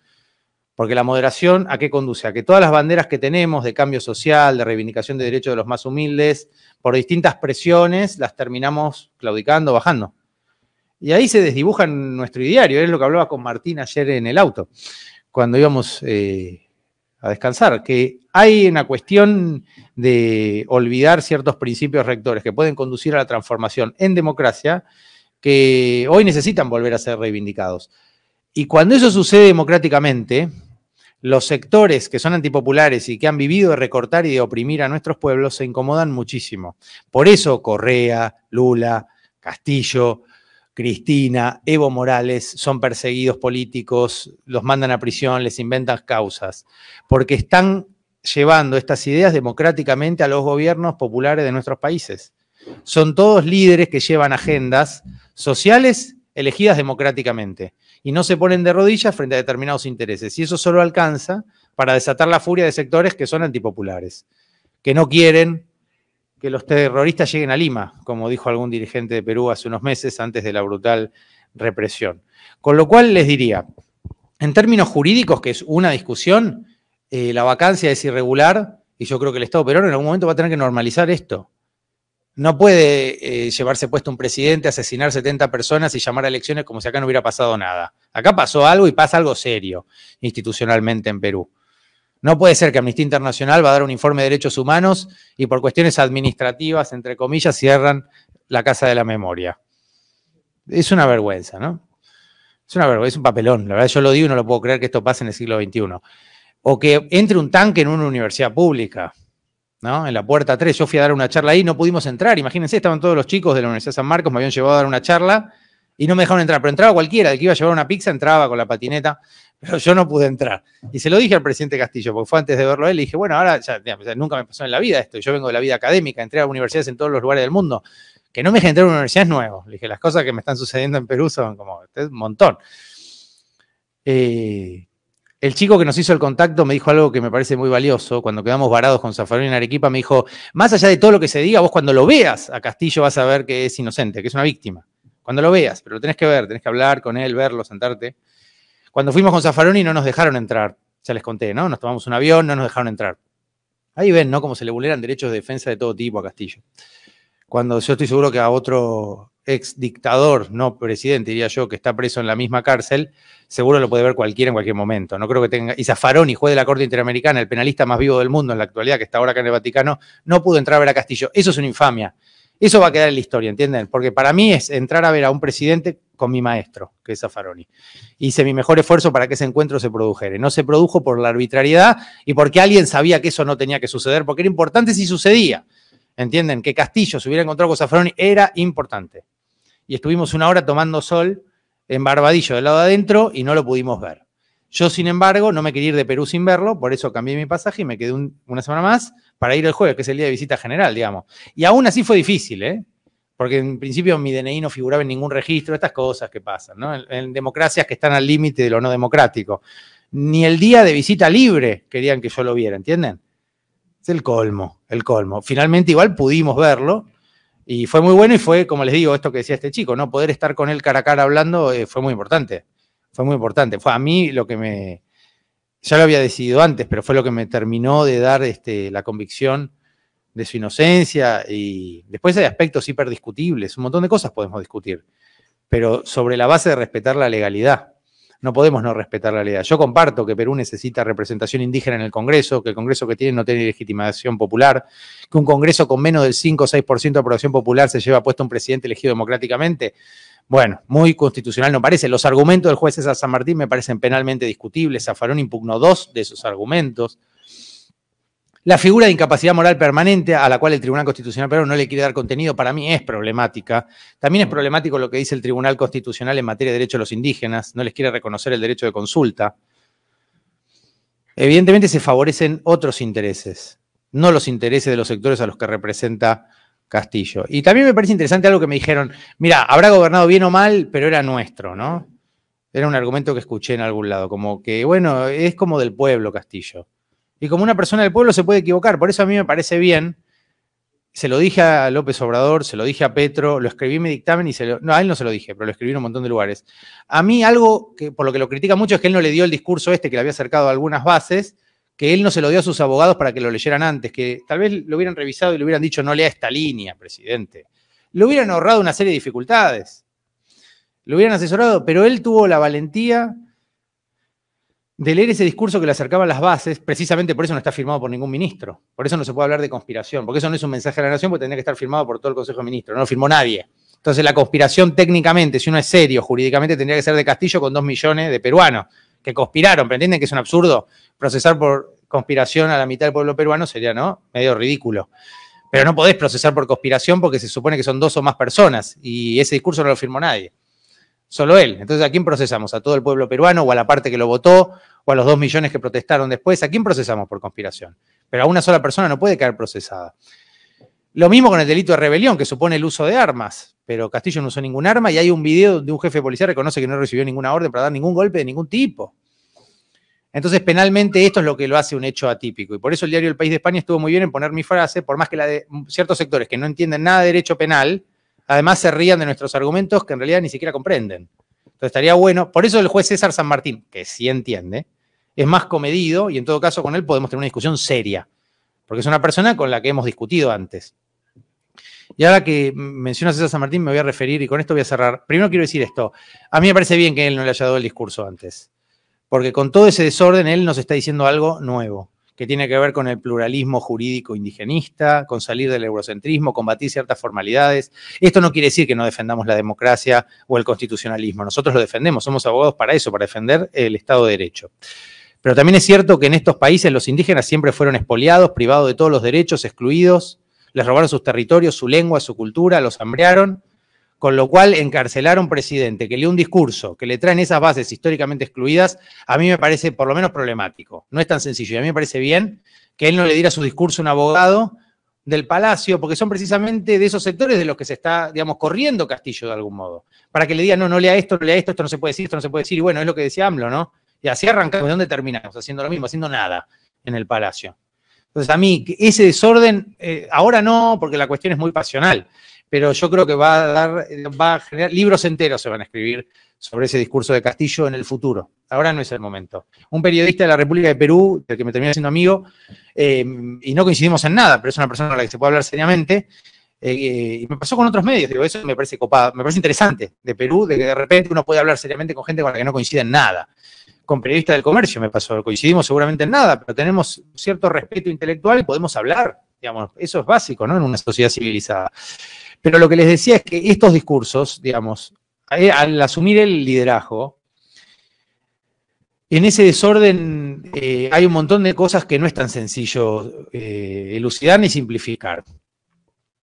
Porque la moderación, ¿a qué conduce? A que todas las banderas que tenemos de cambio social, de reivindicación de derechos de los más humildes, por distintas presiones, las terminamos claudicando, bajando. Y ahí se desdibuja nuestro ideario, es lo que hablaba con Martín ayer en el auto, cuando íbamos eh, a descansar, que hay una cuestión de olvidar ciertos principios rectores que pueden conducir a la transformación en democracia, que hoy necesitan volver a ser reivindicados. Y cuando eso sucede democráticamente, los sectores que son antipopulares y que han vivido de recortar y de oprimir a nuestros pueblos se incomodan muchísimo. Por eso Correa, Lula, Castillo, Cristina, Evo Morales, son perseguidos políticos, los mandan a prisión, les inventan causas, porque están llevando estas ideas democráticamente a los gobiernos populares de nuestros países. Son todos líderes que llevan agendas sociales elegidas democráticamente y no se ponen de rodillas frente a determinados intereses. Y eso solo alcanza para desatar la furia de sectores que son antipopulares, que no quieren que los terroristas lleguen a Lima, como dijo algún dirigente de Perú hace unos meses antes de la brutal represión. Con lo cual les diría, en términos jurídicos, que es una discusión, eh, la vacancia es irregular y yo creo que el Estado peruano en algún momento va a tener que normalizar esto. No puede eh, llevarse puesto un presidente, asesinar 70 personas y llamar a elecciones como si acá no hubiera pasado nada. Acá pasó algo y pasa algo serio institucionalmente en Perú. No puede ser que Amnistía Internacional va a dar un informe de derechos humanos y por cuestiones administrativas, entre comillas, cierran la Casa de la Memoria. Es una vergüenza, ¿no? Es una vergüenza, es un papelón. La verdad, yo lo digo y no lo puedo creer que esto pase en el siglo XXI. O que entre un tanque en una universidad pública, ¿no? En la puerta 3. Yo fui a dar una charla ahí, no pudimos entrar. Imagínense, estaban todos los chicos de la Universidad de San Marcos, me habían llevado a dar una charla y no me dejaron entrar, pero entraba cualquiera, el que iba a llevar una pizza entraba con la patineta pero yo no pude entrar. Y se lo dije al presidente Castillo, porque fue antes de verlo él, le dije, bueno, ahora ya, nunca me pasó en la vida esto, yo vengo de la vida académica, entré a universidades en todos los lugares del mundo, que no me dejen universidades a una Le dije, las cosas que me están sucediendo en Perú son como este un montón. Eh, el chico que nos hizo el contacto me dijo algo que me parece muy valioso. Cuando quedamos varados con Zafaroni en Arequipa, me dijo: Más allá de todo lo que se diga, vos cuando lo veas a Castillo vas a ver que es inocente, que es una víctima. Cuando lo veas, pero lo tenés que ver, tenés que hablar con él, verlo, sentarte. Cuando fuimos con Zafaroni no nos dejaron entrar, ya les conté, ¿no? Nos tomamos un avión, no nos dejaron entrar. Ahí ven, ¿no? Como se le vulneran derechos de defensa de todo tipo a Castillo. Cuando yo estoy seguro que a otro ex dictador, no presidente, diría yo, que está preso en la misma cárcel, seguro lo puede ver cualquiera en cualquier momento. No creo que tenga. Y Zaffaroni, juez de la Corte Interamericana, el penalista más vivo del mundo en la actualidad, que está ahora acá en el Vaticano, no pudo entrar a ver a Castillo. Eso es una infamia. Eso va a quedar en la historia, ¿entienden? Porque para mí es entrar a ver a un presidente con mi maestro, que es Zaffaroni. Hice mi mejor esfuerzo para que ese encuentro se produjera. No se produjo por la arbitrariedad y porque alguien sabía que eso no tenía que suceder, porque era importante si sucedía. ¿Entienden? Que Castillo se hubiera encontrado con Zaffaroni era importante. Y estuvimos una hora tomando sol en Barbadillo del lado adentro y no lo pudimos ver. Yo, sin embargo, no me quería ir de Perú sin verlo, por eso cambié mi pasaje y me quedé una semana más para ir el jueves, que es el día de visita general, digamos. Y aún así fue difícil, ¿eh? Porque en principio mi DNI no figuraba en ningún registro, estas cosas que pasan, ¿no? En, democracias que están al límite de lo no democrático. Ni el día de visita libre querían que yo lo viera, ¿entienden? Es el colmo, el colmo. Finalmente igual pudimos verlo, y fue muy bueno y fue, como les digo, esto que decía este chico, ¿no? Poder estar con él cara a cara hablando eh, fue muy importante. Fue muy importante. Fue a mí lo que me, ya lo había decidido antes, pero fue lo que me terminó de dar este, la convicción de su inocencia y después hay aspectos hiper discutibles, un montón de cosas podemos discutir, pero sobre la base de respetar la legalidad no podemos no respetar la realidad. Yo comparto que Perú necesita representación indígena en el Congreso, que el Congreso que tiene no tiene legitimación popular, que un Congreso con menos del 5 o 6% de aprobación popular se lleva puesto un presidente elegido democráticamente. Bueno, muy constitucional no parece. Los argumentos del juez César San Martín me parecen penalmente discutibles. Zafarón impugnó dos de esos argumentos. La figura de incapacidad moral permanente, a la cual el Tribunal Constitucional Peruano no le quiere dar contenido, para mí es problemática. También es mm. problemático lo que dice el Tribunal Constitucional en materia de derechos de los indígenas, no les quiere reconocer el derecho de consulta. Evidentemente se favorecen otros intereses, no los intereses de los sectores a los que representa Castillo. Y también me parece interesante algo que me dijeron, mira, habrá gobernado bien o mal, pero era nuestro, ¿no? Era un argumento que escuché en algún lado, como que, bueno, es como del pueblo Castillo. Y como una persona del pueblo se puede equivocar, por eso a mí me parece bien. Se lo dije a López Obrador, se lo dije a Petro, lo escribí en mi dictamen y se lo. No, a él no se lo dije, pero lo escribí en un montón de lugares. A mí, algo que por lo que lo critica mucho es que él no le dio el discurso este que le había acercado a algunas bases, que él no se lo dio a sus abogados para que lo leyeran antes, que tal vez lo hubieran revisado y le hubieran dicho no lea esta línea, presidente. Le hubieran ahorrado una serie de dificultades. Lo hubieran asesorado, pero él tuvo la valentía de leer ese discurso que le acercaba las bases, precisamente por eso no está firmado por ningún ministro. Por eso no se puede hablar de conspiración, porque eso no es un mensaje a la nación, porque tendría que estar firmado por todo el Consejo de Ministros. No lo firmó nadie. Entonces, la conspiración técnicamente, si uno es serio jurídicamente, tendría que ser de Castillo con dos millones de peruanos que conspiraron. ¿Pero entienden que es un absurdo? Procesar por conspiración a la mitad del pueblo peruano sería, ¿no? Medio ridículo. Pero no podés procesar por conspiración porque se supone que son dos o más personas y ese discurso no lo firmó nadie solo él. Entonces, ¿a quién procesamos? ¿A todo el pueblo peruano o a la parte que lo votó o a los dos millones que protestaron después? ¿A quién procesamos por conspiración? Pero a una sola persona no puede caer procesada. Lo mismo con el delito de rebelión, que supone el uso de armas, pero Castillo no usó ningún arma y hay un video de un jefe de policía que reconoce que no recibió ninguna orden para dar ningún golpe de ningún tipo. Entonces, penalmente, esto es lo que lo hace un hecho atípico. Y por eso el diario El País de España estuvo muy bien en poner mi frase, por más que la de ciertos sectores que no entienden nada de derecho penal, además se rían de nuestros argumentos que en realidad ni siquiera comprenden. Entonces estaría bueno, por eso el juez César San Martín, que sí entiende, es más comedido y en todo caso con él podemos tener una discusión seria, porque es una persona con la que hemos discutido antes. Y ahora que mencionas a César San Martín, me voy a referir y con esto voy a cerrar. Primero quiero decir esto. A mí me parece bien que él no le haya dado el discurso antes, porque con todo ese desorden él nos está diciendo algo nuevo que tiene que ver con el pluralismo jurídico indigenista, con salir del eurocentrismo, combatir ciertas formalidades. Esto no quiere decir que no defendamos la democracia o el constitucionalismo. Nosotros lo defendemos, somos abogados para eso, para defender el Estado de Derecho. Pero también es cierto que en estos países los indígenas siempre fueron expoliados, privados de todos los derechos, excluidos, les robaron sus territorios, su lengua, su cultura, los hambrearon con lo cual, encarcelar a un presidente que lee un discurso, que le traen esas bases históricamente excluidas, a mí me parece por lo menos problemático. No es tan sencillo. Y a mí me parece bien que él no le diera su discurso a un abogado del Palacio, porque son precisamente de esos sectores de los que se está, digamos, corriendo Castillo de algún modo. Para que le diga no, no lea esto, no lea esto, esto no se puede decir, esto no se puede decir. Y bueno, es lo que decía AMLO, ¿no? Y así arrancamos. ¿De dónde terminamos? Haciendo lo mismo, haciendo nada en el Palacio. Entonces, a mí, ese desorden, eh, ahora no, porque la cuestión es muy pasional pero yo creo que va a dar, va a generar, libros enteros se van a escribir sobre ese discurso de Castillo en el futuro. Ahora no es el momento. Un periodista de la República de Perú, del que me termina siendo amigo, eh, y no coincidimos en nada, pero es una persona con la que se puede hablar seriamente, eh, y me pasó con otros medios, digo, eso me parece copado, me parece interesante de Perú, de que de repente uno puede hablar seriamente con gente con la que no coincide en nada. Con periodistas del comercio me pasó, coincidimos seguramente en nada, pero tenemos cierto respeto intelectual y podemos hablar, digamos, eso es básico, ¿no? En una sociedad civilizada. Pero lo que les decía es que estos discursos, digamos, e, al asumir el liderazgo, en ese desorden eh, hay un montón de cosas que no es tan sencillo eh, elucidar ni simplificar.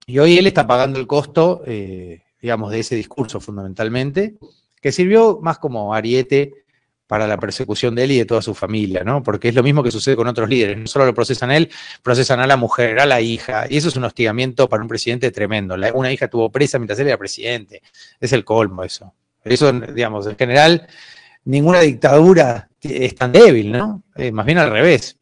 Y hoy él está pagando el costo, eh, digamos, de ese discurso fundamentalmente, que sirvió más como ariete para la persecución de él y de toda su familia, ¿no? Porque es lo mismo que sucede con otros líderes, no solo lo procesan a él, procesan a la mujer, a la hija, y eso es un hostigamiento para un presidente tremendo. una hija tuvo presa mientras él era presidente, es el colmo eso. Eso, digamos, en general, ninguna dictadura es tan débil, ¿no? Eh, más bien al revés.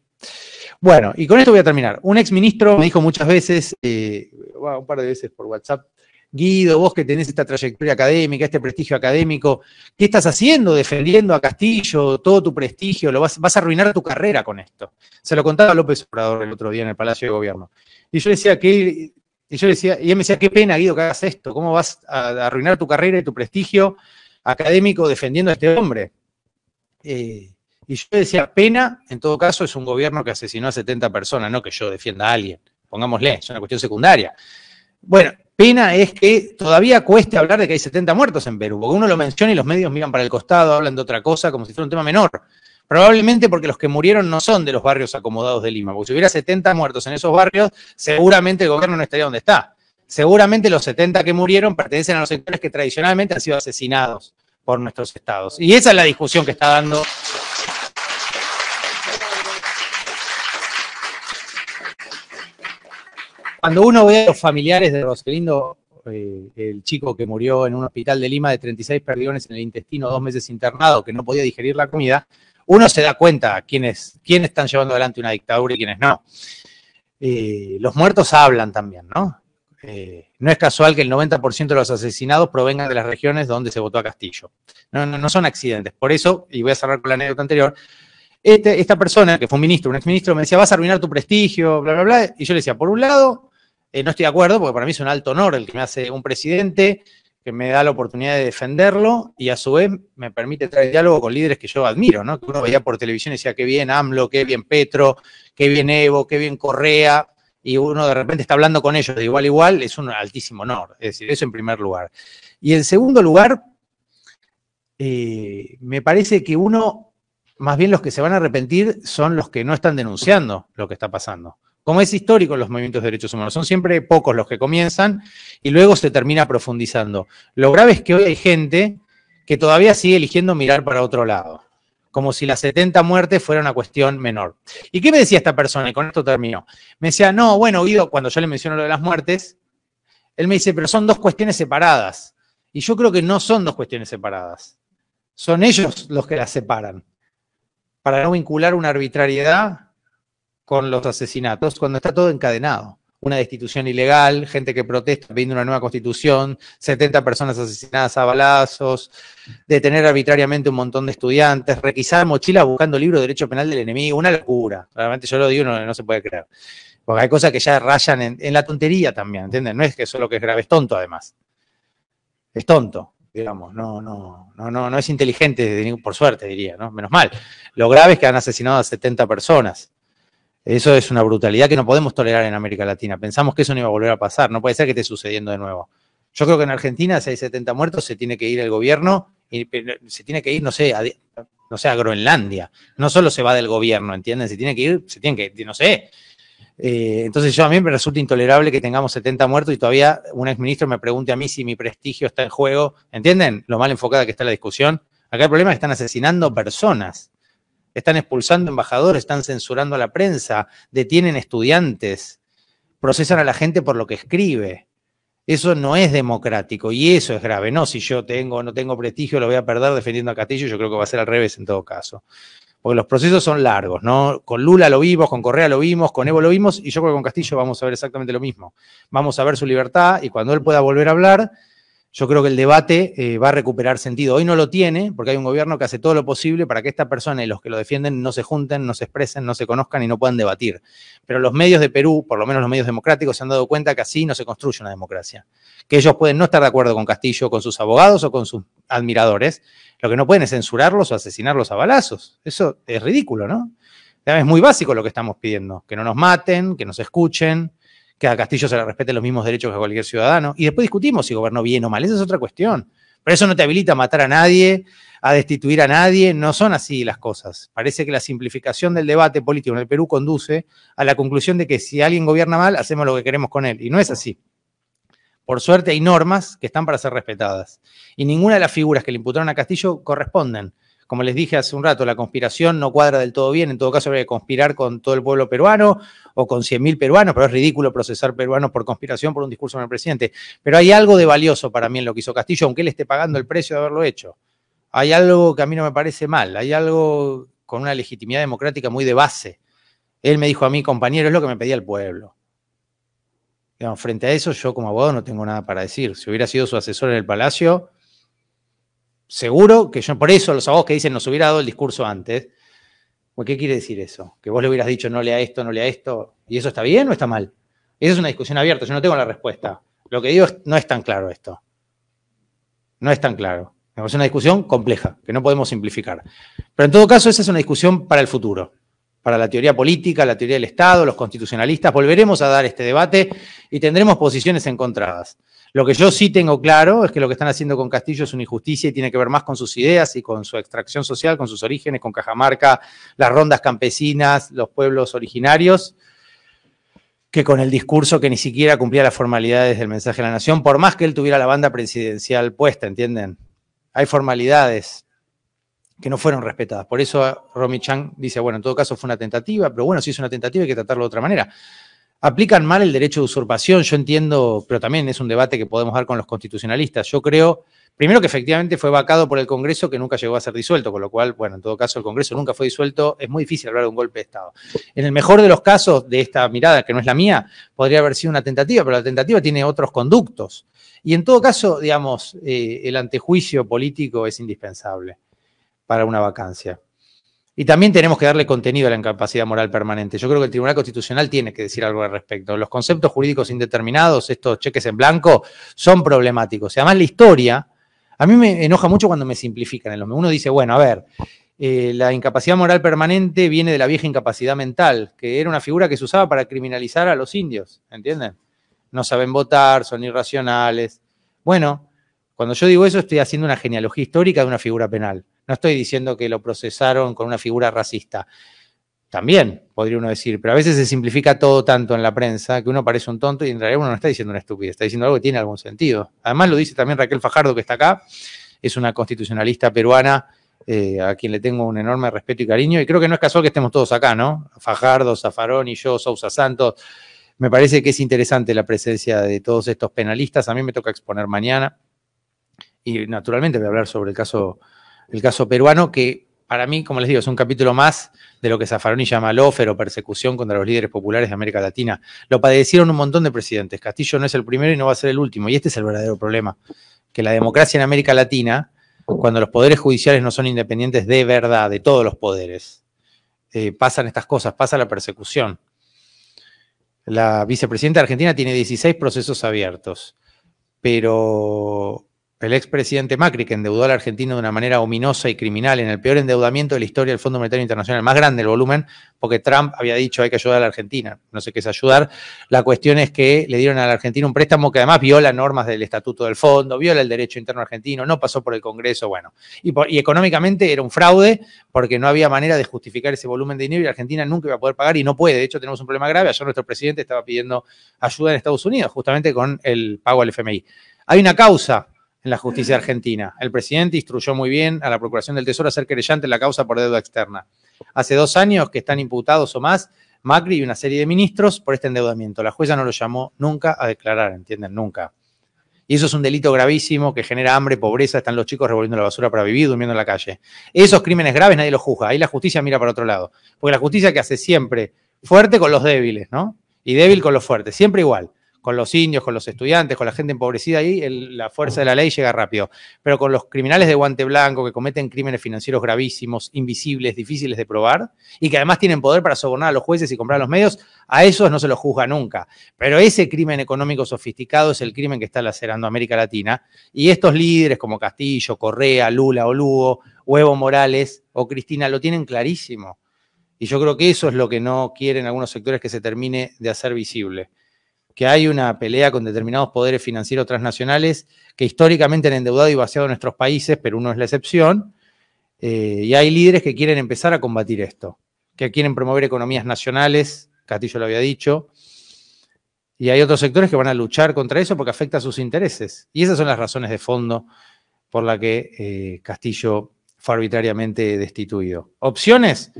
Bueno, y con esto voy a terminar. Un exministro me dijo muchas veces, eh, un par de veces por WhatsApp, Guido, vos que tenés esta trayectoria académica, este prestigio académico, ¿qué estás haciendo defendiendo a Castillo, todo tu prestigio? Lo vas, a arruinar tu carrera con esto. Se lo contaba López Obrador el otro día en el Palacio de Gobierno. Y yo decía que yo decía, y él me decía, qué pena, Guido, que hagas esto, ¿cómo vas a arruinar tu carrera y tu prestigio académico defendiendo a este hombre? Eh, y yo decía, pena, en todo caso, es un gobierno que asesinó a 70 personas, no que yo defienda a alguien, pongámosle, es una cuestión secundaria. Bueno, Pena es que todavía cueste hablar de que hay 70 muertos en Perú, porque uno lo menciona y los medios miran para el costado, hablan de otra cosa, como si fuera un tema menor. Probablemente porque los que murieron no son de los barrios acomodados de Lima, porque si hubiera 70 muertos en esos barrios, seguramente el gobierno no estaría donde está. Seguramente los 70 que murieron pertenecen a los sectores que tradicionalmente han sido asesinados por nuestros estados. Y esa es la discusión que está dando Cuando uno ve a los familiares de Roselindo, eh, el chico que murió en un hospital de Lima de 36 perdigones en el intestino, dos meses internado, que no podía digerir la comida, uno se da cuenta quiénes, están llevando adelante una dictadura y quiénes no. Eh, los muertos hablan también, ¿no? Eh, no es casual que el 90% de los asesinados provengan de las regiones donde se votó a Castillo. No, son accidentes. Por eso, y voy a cerrar con la anécdota anterior, este, esta persona, que fue un ministro, un exministro, me decía, vas a arruinar tu prestigio, bla, bla, bla. Y yo le decía, por un lado, eh, no estoy de acuerdo porque para mí es un alto honor el que me hace un presidente que me da la oportunidad de defenderlo y a su vez me permite traer diálogo con líderes que yo admiro, ¿no? Que uno veía por televisión y decía, qué bien AMLO, qué bien Petro, qué bien Evo, qué bien Correa, y uno de repente está hablando con ellos de igual a igual, es un altísimo honor. Es decir, eso en primer lugar. Y en segundo lugar, eh, me parece que uno, más bien los que se van a arrepentir son los que no están denunciando lo que está pasando como es histórico en los movimientos de derechos humanos. Son siempre pocos los que comienzan y luego se termina profundizando. Lo grave es que hoy hay gente que todavía sigue eligiendo mirar para otro lado, como si las 70 muertes fuera una cuestión menor. ¿Y qué me decía esta persona? Y con esto termino. Me decía, no, bueno, cuando yo le menciono lo de las muertes, él me dice, pero son dos cuestiones separadas. Y yo creo que no son dos cuestiones separadas. Son ellos los que las separan. Para no vincular una arbitrariedad con los asesinatos cuando está todo encadenado. Una destitución ilegal, gente que protesta pidiendo una nueva constitución, 70 personas asesinadas a balazos, detener arbitrariamente un montón de estudiantes, requisar mochilas buscando libro de derecho penal del enemigo, una locura. Realmente yo lo digo, no, no se puede creer. Porque hay cosas que ya rayan en, la tontería también, ¿entienden? No es que eso lo que es grave, es tonto además. Es tonto digamos, no, no, no, no, no es inteligente, por suerte diría, ¿no? Menos mal. Lo grave es que han asesinado a 70 personas. Eso es una brutalidad que no podemos tolerar en América Latina. Pensamos que eso no iba a volver a pasar. No puede ser que esté sucediendo de nuevo. Yo creo que en Argentina, si hay 70 muertos, se tiene que ir el gobierno y se tiene que ir, no sé, a, no sé, a Groenlandia. No solo se va del gobierno, ¿entienden? Se tiene que ir, se tiene que, no sé. Eh, entonces yo a mí me resulta intolerable que tengamos 70 muertos y todavía un exministro me pregunte a mí si mi prestigio está en juego. ¿Entienden? Lo mal enfocada que está la discusión. Acá el problema es que están asesinando personas. Están expulsando embajadores, están censurando a la prensa, detienen estudiantes, procesan a la gente por lo que escribe. Eso no es democrático y eso es grave. No si yo tengo no tengo prestigio, lo voy a perder defendiendo a Castillo. Yo creo que va a ser al revés en todo caso. Porque los procesos son largos, ¿no? Con Lula lo vimos, con Correa lo vimos, con Evo lo vimos y yo creo que con Castillo vamos a ver exactamente lo mismo. Vamos a ver su libertad y cuando él pueda volver a hablar, yo creo que el debate eh, va a recuperar sentido. Hoy no lo tiene, porque hay un gobierno que hace todo lo posible para que esta persona y los que lo defienden no se junten, no se expresen, no se conozcan y no puedan debatir. Pero los medios de Perú, por lo menos los medios democráticos, se han dado cuenta que así no se construye una democracia. Que ellos pueden no estar de acuerdo con Castillo, con sus abogados o con sus admiradores. Lo que no pueden es censurarlos o asesinarlos a balazos. Eso es ridículo, ¿no? Es muy básico lo que estamos pidiendo. Que no nos maten, que nos escuchen, que a Castillo se le respeten los mismos derechos que a cualquier ciudadano. Y después discutimos si gobernó bien o mal, esa es otra cuestión. Pero eso no te habilita a matar a nadie, a destituir a nadie, no son así las cosas. Parece que la simplificación del debate político en el Perú conduce a la conclusión de que si alguien gobierna mal, hacemos lo que queremos con él. Y no es así. Por suerte hay normas que están para ser respetadas. Y ninguna de las figuras que le imputaron a Castillo corresponden como les dije hace un rato, la conspiración no cuadra del todo bien. En todo caso, habría que conspirar con todo el pueblo peruano o con 100.000 peruanos, pero es ridículo procesar peruanos por conspiración por un discurso del presidente. Pero hay algo de valioso para mí en lo que hizo Castillo, aunque él esté pagando el precio de haberlo hecho. Hay algo que a mí no me parece mal, hay algo con una legitimidad democrática muy de base. Él me dijo a mí, compañero, es lo que me pedía el pueblo. frente a eso, yo como abogado no tengo nada para decir. Si hubiera sido su asesor en el Palacio, seguro que yo, por eso los abogados que dicen nos hubiera dado el discurso antes, pues, ¿qué quiere decir eso? Que vos le hubieras dicho no lea esto, no lea esto, ¿y eso está bien o está mal? Esa es una discusión abierta, yo no tengo la respuesta. Lo que digo es, no es tan claro esto. No es tan claro. Es una discusión compleja, que no podemos simplificar. Pero en todo caso, esa es una discusión para el futuro, para la teoría política, la teoría del Estado, los constitucionalistas. Volveremos a dar este debate y tendremos posiciones encontradas. Lo que yo sí tengo claro es que lo que están haciendo con Castillo es una injusticia y tiene que ver más con sus ideas y con su extracción social, con sus orígenes, con Cajamarca, las rondas campesinas, los pueblos originarios, que con el discurso que ni siquiera cumplía las formalidades del mensaje de la nación, por más que él tuviera la banda presidencial puesta, ¿entienden? Hay formalidades que no fueron respetadas. Por eso Romy Chang dice, bueno, en todo caso fue una tentativa, pero bueno, si es una tentativa hay que tratarlo de otra manera aplican mal el derecho de usurpación. Yo entiendo, pero también es un debate que podemos dar con los constitucionalistas. Yo creo, primero que efectivamente fue vacado por el Congreso que nunca llegó a ser disuelto, con lo cual, bueno, en todo caso el Congreso nunca fue disuelto. Es muy difícil hablar de un golpe de Estado. En el mejor de los casos de esta mirada, que no es la mía, podría haber sido una tentativa, pero la tentativa tiene otros conductos. Y en todo caso, digamos, eh, el antejuicio político es indispensable para una vacancia. Y también tenemos que darle contenido a la incapacidad moral permanente. Yo creo que el Tribunal Constitucional tiene que decir algo al respecto. Los conceptos jurídicos indeterminados, estos cheques en blanco, son problemáticos. Y además la historia, a mí me enoja mucho cuando me simplifican. Uno dice, bueno, a ver, eh, la incapacidad moral permanente viene de la vieja incapacidad mental, que era una figura que se usaba para criminalizar a los indios, ¿entienden? No saben votar, son irracionales. Bueno, cuando yo digo eso estoy haciendo una genealogía histórica de una figura penal. No estoy diciendo que lo procesaron con una figura racista. También, podría uno decir, pero a veces se simplifica todo tanto en la prensa que uno parece un tonto y en realidad uno no está diciendo una estupidez, está diciendo algo que tiene algún sentido. Además lo dice también Raquel Fajardo, que está acá, es una constitucionalista peruana eh, a quien le tengo un enorme respeto y cariño, y creo que no es casual que estemos todos acá, ¿no? Fajardo, Zafarón y yo, Sousa Santos. Me parece que es interesante la presencia de todos estos penalistas. A mí me toca exponer mañana y naturalmente voy a hablar sobre el caso el caso peruano, que para mí, como les digo, es un capítulo más de lo que Zaffaroni llama lofer persecución contra los líderes populares de América Latina. Lo padecieron un montón de presidentes. Castillo no es el primero y no va a ser el último. Y este es el verdadero problema, que la democracia en América Latina, cuando los poderes judiciales no son independientes de verdad, de todos los poderes, eh, pasan estas cosas, pasa la persecución. La vicepresidenta de Argentina tiene 16 procesos abiertos, pero el expresidente Macri, que endeudó a la Argentina de una manera ominosa y criminal en el peor endeudamiento de la historia del FMI, más grande el volumen, porque Trump había dicho hay que ayudar a la Argentina, no sé qué es ayudar. La cuestión es que le dieron a la Argentina un préstamo que además viola normas del Estatuto del Fondo, viola el derecho interno argentino, no pasó por el Congreso, bueno. Y, y económicamente era un fraude porque no había manera de justificar ese volumen de dinero y la Argentina nunca iba a poder pagar y no puede. De hecho, tenemos un problema grave. Ayer nuestro presidente estaba pidiendo ayuda en Estados Unidos, justamente con el pago al FMI. Hay una causa en la justicia argentina. El presidente instruyó muy bien a la Procuración del Tesoro a ser querellante en la causa por deuda externa. Hace dos años que están imputados o más Macri y una serie de ministros por este endeudamiento. La jueza no lo llamó nunca a declarar, ¿entienden? Nunca. Y eso es un delito gravísimo que genera hambre, pobreza, están los chicos revolviendo la basura para vivir, durmiendo en la calle. Esos crímenes graves nadie los juzga, ahí la justicia mira para otro lado. Porque la justicia que hace siempre fuerte con los débiles, ¿no? Y débil con los fuertes, siempre igual con los indios, con los estudiantes, con la gente empobrecida ahí, la fuerza de la ley llega rápido. Pero con los criminales de guante blanco que cometen crímenes financieros gravísimos, invisibles, difíciles de probar, y que además tienen poder para sobornar a los jueces y comprar los medios, a esos no se los juzga nunca. Pero ese crimen económico sofisticado es el crimen que está lacerando América Latina. Y estos líderes como Castillo, Correa, Lula o Lugo, Huevo Morales o Cristina lo tienen clarísimo. Y yo creo que eso es lo que no quieren algunos sectores que se termine de hacer visible que hay una pelea con determinados poderes financieros transnacionales que históricamente han endeudado y vaciado nuestros países, pero no es la excepción, eh, y hay líderes que quieren empezar a combatir esto, que quieren promover economías nacionales, Castillo lo había dicho, y hay otros sectores que van a luchar contra eso porque afecta a sus intereses. Y esas son las razones de fondo por la que eh, Castillo fue arbitrariamente destituido. ¿Opciones?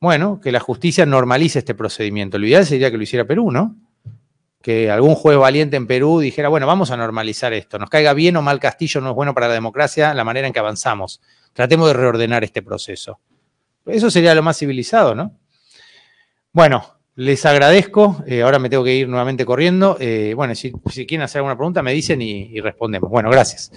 Bueno, que la justicia normalice este procedimiento. Lo ideal sería que lo hiciera Perú, ¿no? que algún juez valiente en Perú dijera, bueno, vamos a normalizar esto, nos caiga bien o mal Castillo, no es bueno para la democracia, la manera en que avanzamos. Tratemos de reordenar este proceso. Eso sería lo más civilizado, ¿no? Bueno, les agradezco, eh, ahora me tengo que ir nuevamente corriendo. Eh, bueno, si, quieren hacer alguna pregunta, me dicen y, respondemos. Bueno, gracias.